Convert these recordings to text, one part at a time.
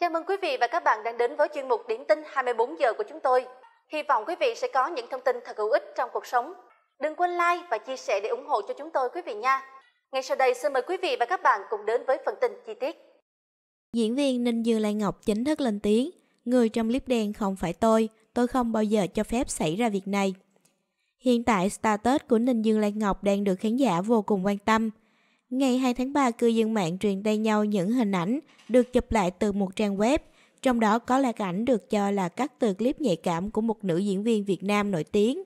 Chào mừng quý vị và các bạn đang đến với chuyên mục Điểm tin 24 giờ của chúng tôi. Hy vọng quý vị sẽ có những thông tin thật hữu ích trong cuộc sống. Đừng quên like và chia sẻ để ủng hộ cho chúng tôi quý vị nha. Ngay sau đây xin mời quý vị và các bạn cùng đến với phần tin chi tiết. Diễn viên Ninh Dương Lan Ngọc chính thức lên tiếng, người trong clip đen không phải tôi, tôi không bao giờ cho phép xảy ra việc này. Hiện tại status của Ninh Dương Lan Ngọc đang được khán giả vô cùng quan tâm – Ngày 2 tháng 3, cư dân mạng truyền tay nhau những hình ảnh được chụp lại từ một trang web, trong đó có là ảnh được cho là cắt từ clip nhạy cảm của một nữ diễn viên Việt Nam nổi tiếng.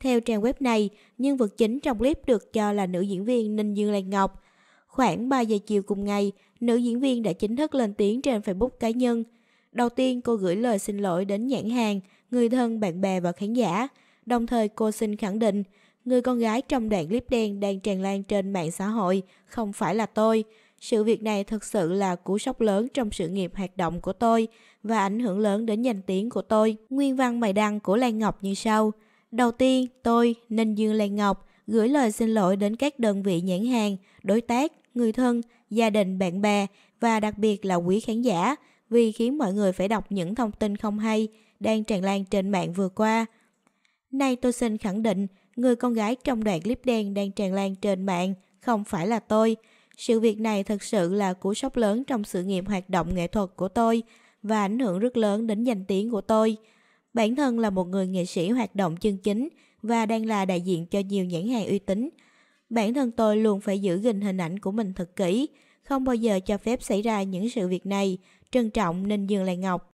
Theo trang web này, nhân vật chính trong clip được cho là nữ diễn viên Ninh Dương Lan Ngọc. Khoảng 3 giờ chiều cùng ngày, nữ diễn viên đã chính thức lên tiếng trên Facebook cá nhân. Đầu tiên, cô gửi lời xin lỗi đến nhãn hàng, người thân, bạn bè và khán giả. Đồng thời, cô xin khẳng định Người con gái trong đoạn clip đen đang tràn lan trên mạng xã hội không phải là tôi. Sự việc này thực sự là cú sốc lớn trong sự nghiệp hoạt động của tôi và ảnh hưởng lớn đến danh tiếng của tôi. Nguyên văn bài đăng của Lan Ngọc như sau. Đầu tiên, tôi, Ninh Dương Lan Ngọc, gửi lời xin lỗi đến các đơn vị nhãn hàng, đối tác, người thân, gia đình, bạn bè và đặc biệt là quý khán giả vì khiến mọi người phải đọc những thông tin không hay đang tràn lan trên mạng vừa qua. Nay tôi xin khẳng định người con gái trong đoạn clip đen đang tràn lan trên mạng, không phải là tôi. Sự việc này thật sự là cú sốc lớn trong sự nghiệp hoạt động nghệ thuật của tôi và ảnh hưởng rất lớn đến danh tiếng của tôi. Bản thân là một người nghệ sĩ hoạt động chân chính và đang là đại diện cho nhiều nhãn hàng uy tín. Bản thân tôi luôn phải giữ gìn hình ảnh của mình thật kỹ, không bao giờ cho phép xảy ra những sự việc này, trân trọng nên Dương Lan Ngọc.